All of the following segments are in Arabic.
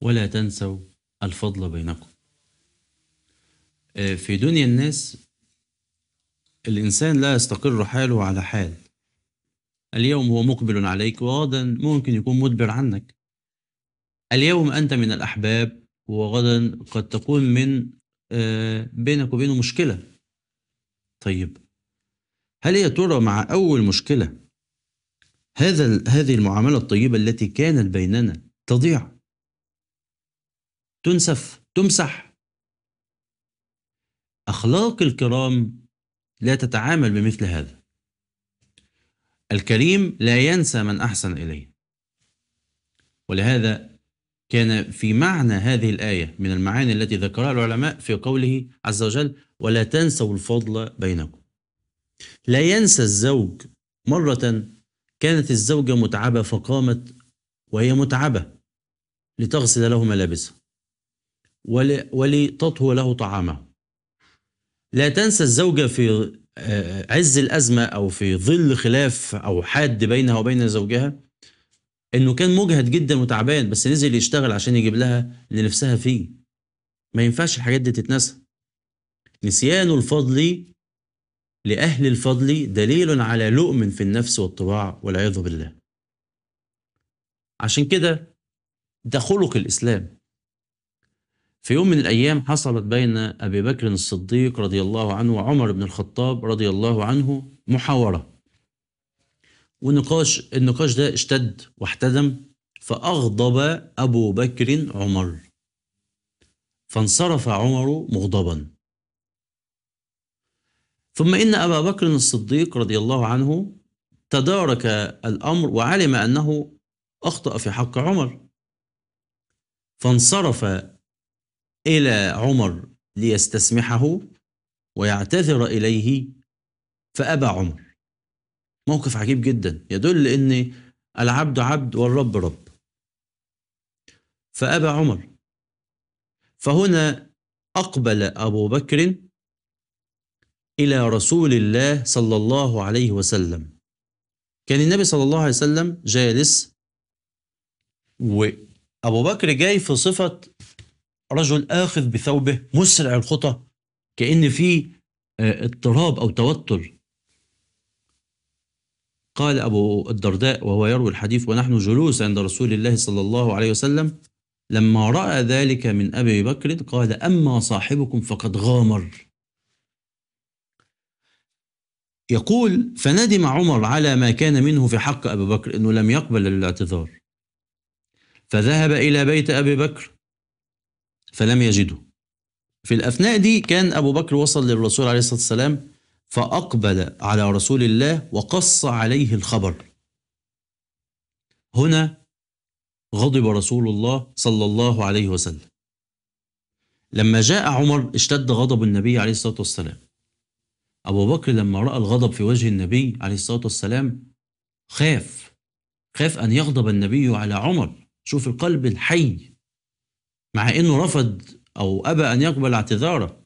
ولا تنسوا الفضل بينكم آه، في دنيا الناس الإنسان لا يستقر حاله على حال اليوم هو مقبل عليك وغدا ممكن يكون مدبر عنك اليوم أنت من الأحباب وغدا قد تكون من آه، بينك وبينه مشكلة طيب هل يا ترى مع أول مشكلة هذا هذه المعاملة الطيبة التي كانت بيننا تضيع تنسف تمسح أخلاق الكرام لا تتعامل بمثل هذا الكريم لا ينسى من أحسن إليه ولهذا كان في معنى هذه الآية من المعاني التي ذكرها العلماء في قوله عز وجل ولا تنسوا الفضل بينكم لا ينسى الزوج مرة كانت الزوجة متعبة فقامت وهي متعبة لتغسل له ملابسه ولتطهو له طعامه لا تنسى الزوجة في آه، عز الأزمة أو في ظل خلاف أو حاد بينها وبين زوجها إنه كان مجهد جدا وتعبان بس نزل يشتغل عشان يجيب لها اللي نفسها فيه ما ينفعش الحاجات دي تتنسى نسيان الفضل لأهل الفضل دليل على لؤم في النفس والطباع والعياذ بالله عشان كده ده خلق الإسلام في يوم من الأيام حصلت بين أبي بكر الصديق رضي الله عنه وعمر بن الخطاب رضي الله عنه محاورة ونقاش النقاش ده اشتد واحتدم فأغضب أبو بكر عمر فانصرف عمر مغضبا ثم إن أبا بكر الصديق رضي الله عنه تدارك الأمر وعلم أنه أخطأ في حق عمر فانصرف إلى عمر ليستسمحه ويعتذر إليه فأبى عمر موقف عجيب جدا يدل أن العبد عبد والرب رب فأبى عمر فهنا أقبل أبو بكر إلى رسول الله صلى الله عليه وسلم كان النبي صلى الله عليه وسلم جالس وأبو بكر جاي في صفة رجل آخذ بثوبه مسرع الخطى كأن في آه، اضطراب أو توتر قال أبو الدرداء وهو يروي الحديث ونحن جلوس عند رسول الله صلى الله عليه وسلم لما رأى ذلك من أبي بكر قال أما صاحبكم فقد غامر يقول فندم عمر على ما كان منه في حق أبي بكر أنه لم يقبل الاعتذار فذهب إلى بيت أبي بكر فلم يجده في الأثناء دي كان أبو بكر وصل للرسول عليه الصلاة والسلام فأقبل على رسول الله وقص عليه الخبر هنا غضب رسول الله صلى الله عليه وسلم لما جاء عمر اشتد غضب النبي عليه الصلاة والسلام أبو بكر لما رأى الغضب في وجه النبي عليه الصلاة والسلام خاف خاف أن يغضب النبي على عمر شوف القلب الحي مع انه رفض او ابى ان يقبل اعتذاره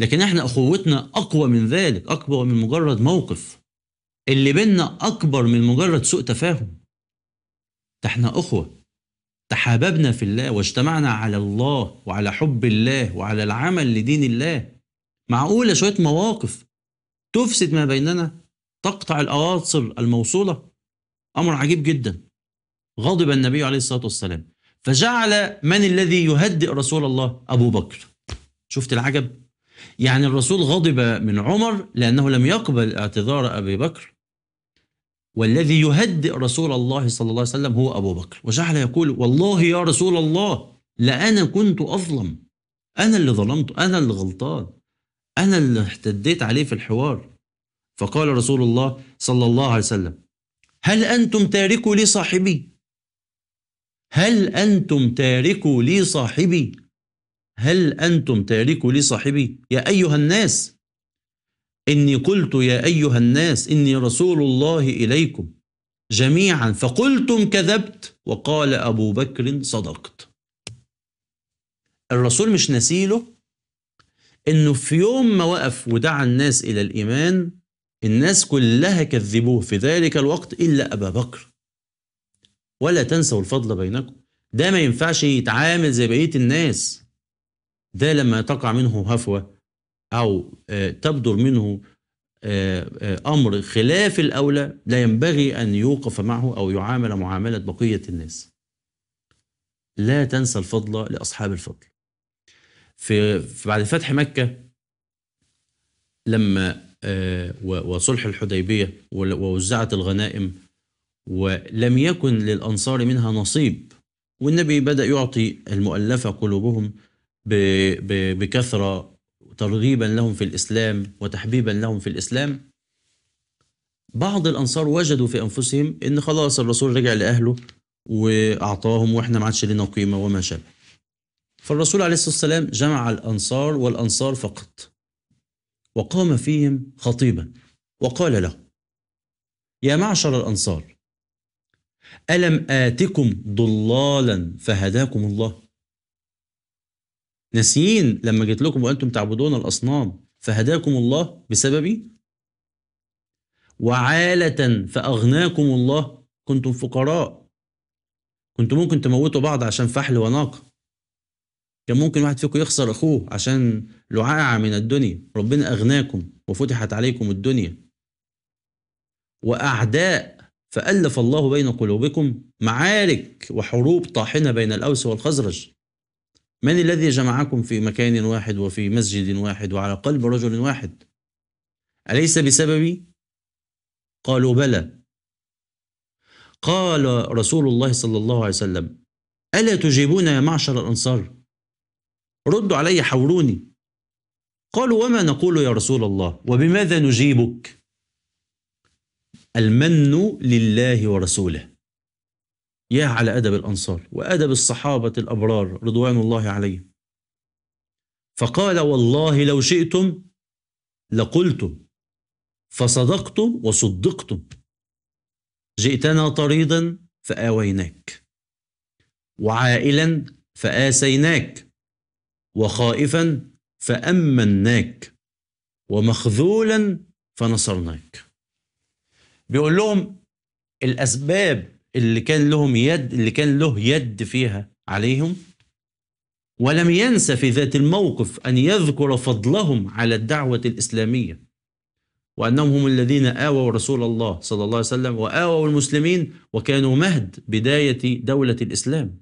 لكن احنا اخوتنا اقوى من ذلك اكبر من مجرد موقف اللي بينا اكبر من مجرد سوء تفاهم ده احنا اخوه تحاببنا في الله واجتمعنا على الله وعلى حب الله وعلى العمل لدين الله معقوله شويه مواقف تفسد ما بيننا تقطع الاواصر الموصوله امر عجيب جدا غضب النبي عليه الصلاه والسلام فجعل من الذي يهدئ رسول الله أبو بكر شفت العجب يعني الرسول غضب من عمر لأنه لم يقبل اعتذار أبي بكر والذي يهدئ رسول الله صلى الله عليه وسلم هو أبو بكر وجعل يقول والله يا رسول الله لأنا كنت أظلم أنا اللي ظلمته أنا اللي غلطان أنا اللي احتديت عليه في الحوار فقال رسول الله صلى الله عليه وسلم هل أنتم تاركوا لي صاحبي هل أنتم تاركوا لي صاحبي هل أنتم تاركوا لي صاحبي يا أيها الناس إني قلت يا أيها الناس إني رسول الله إليكم جميعا فقلتم كذبت وقال أبو بكر صدقت الرسول مش نسيله إنه في يوم ما وقف ودعا الناس إلى الإيمان الناس كلها كذبوه في ذلك الوقت إلا أبا بكر ولا تنسوا الفضل بينكم ده ما ينفعش يتعامل زي بقية الناس ده لما تقع منه هفوة أو آه، تبدر منه آه، آه، أمر خلاف الأولى لا ينبغي أن يوقف معه أو يعامل معاملة بقية الناس لا تنسى الفضل لأصحاب الفضل في بعد فتح مكة لما وصلح الحديبية ووزعت الغنائم ولم يكن للأنصار منها نصيب والنبي بدأ يعطي المؤلفة قلوبهم بكثرة ترغيبا لهم في الإسلام وتحبيبا لهم في الإسلام بعض الأنصار وجدوا في أنفسهم إن خلاص الرسول رجع لأهله وأعطاهم وإحنا ما عادش لنا قيمة وما شابه فالرسول عليه الصلاة والسلام جمع الأنصار والأنصار فقط وقام فيهم خطيبا وقال له يا معشر الأنصار ألم آتكم ضلالا فهداكم الله ناسيين لما جيت لكم وأنتم تعبدون الأصنام فهداكم الله بسببي وعالة فأغناكم الله كنتم فقراء كنتم ممكن تموتوا بعض عشان فحل وناقة كان ممكن واحد فيكم يخسر أخوه عشان لعاعة من الدنيا ربنا أغناكم وفتحت عليكم الدنيا وأعداء فألف الله بين قلوبكم معارك وحروب طاحنة بين الأوس والخزرج من الذي جمعكم في مكان واحد وفي مسجد واحد وعلى قلب رجل واحد أليس بسببي؟ قالوا بلى قال رسول الله صلى الله عليه وسلم ألا تجيبون يا معشر الأنصار؟ ردوا علي حوروني قالوا وما نقول يا رسول الله وبماذا نجيبك؟ المن لله ورسوله يا على أدب الأنصار وأدب الصحابة الأبرار رضوان الله عليهم فقال والله لو شئتم لقلتم فصدقتم وصدقتم جئتنا طريدا فآويناك وعائلا فآسيناك وخائفا فأمناك ومخذولا فنصرناك بيقول لهم الاسباب اللي كان لهم يد اللي كان له يد فيها عليهم ولم ينسى في ذات الموقف ان يذكر فضلهم على الدعوه الاسلاميه وانهم هم الذين اووا رسول الله صلى الله عليه وسلم واووا المسلمين وكانوا مهد بدايه دوله الاسلام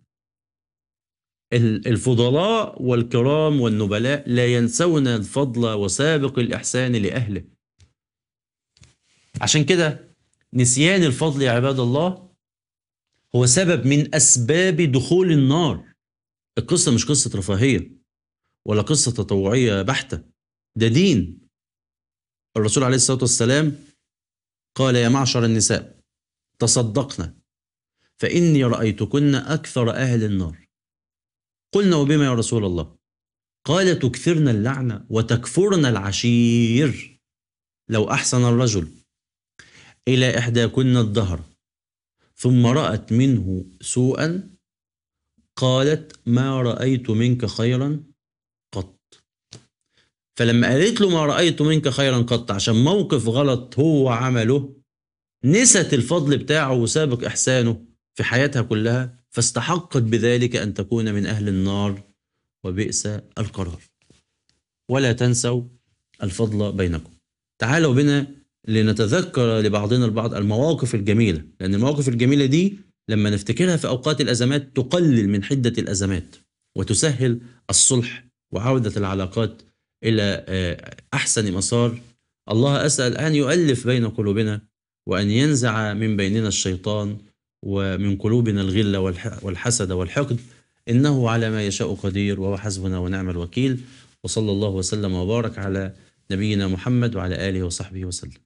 الفضلاء والكرام والنبلاء لا ينسون الفضل وسابق الإحسان لأهله عشان كده نسيان الفضل يا عباد الله هو سبب من أسباب دخول النار القصة مش قصة رفاهية ولا قصة تطوعية بحتة ده دين الرسول عليه الصلاة والسلام قال يا معشر النساء تصدقنا فإني رأيتكن أكثر أهل النار قلنا وبما يا رسول الله قال تكثرن اللعنة وتكفرن العشير لو أحسن الرجل إلى إحداكن الظهر ثم رأت منه سوءا قالت ما رأيت منك خيرا قط فلما قالت له ما رأيت منك خيرا قط عشان موقف غلط هو عمله نست الفضل بتاعه وسابق إحسانه في حياتها كلها فاستحقت بذلك أن تكون من أهل النار وبئس القرار ولا تنسوا الفضل بينكم تعالوا بنا لنتذكر لبعضنا البعض المواقف الجميلة لأن المواقف الجميلة دي لما نفتكرها في أوقات الأزمات تقلل من حدة الأزمات وتسهل الصلح وعودة العلاقات إلى آه، أحسن مسار الله أسأل أن يؤلف بين قلوبنا وأن ينزع من بيننا الشيطان ومن قلوبنا الغل والحسد والحقد إنه على ما يشاء قدير وهو حسبنا ونعم الوكيل وصلى الله وسلم وبارك على نبينا محمد وعلى آله وصحبه وسلم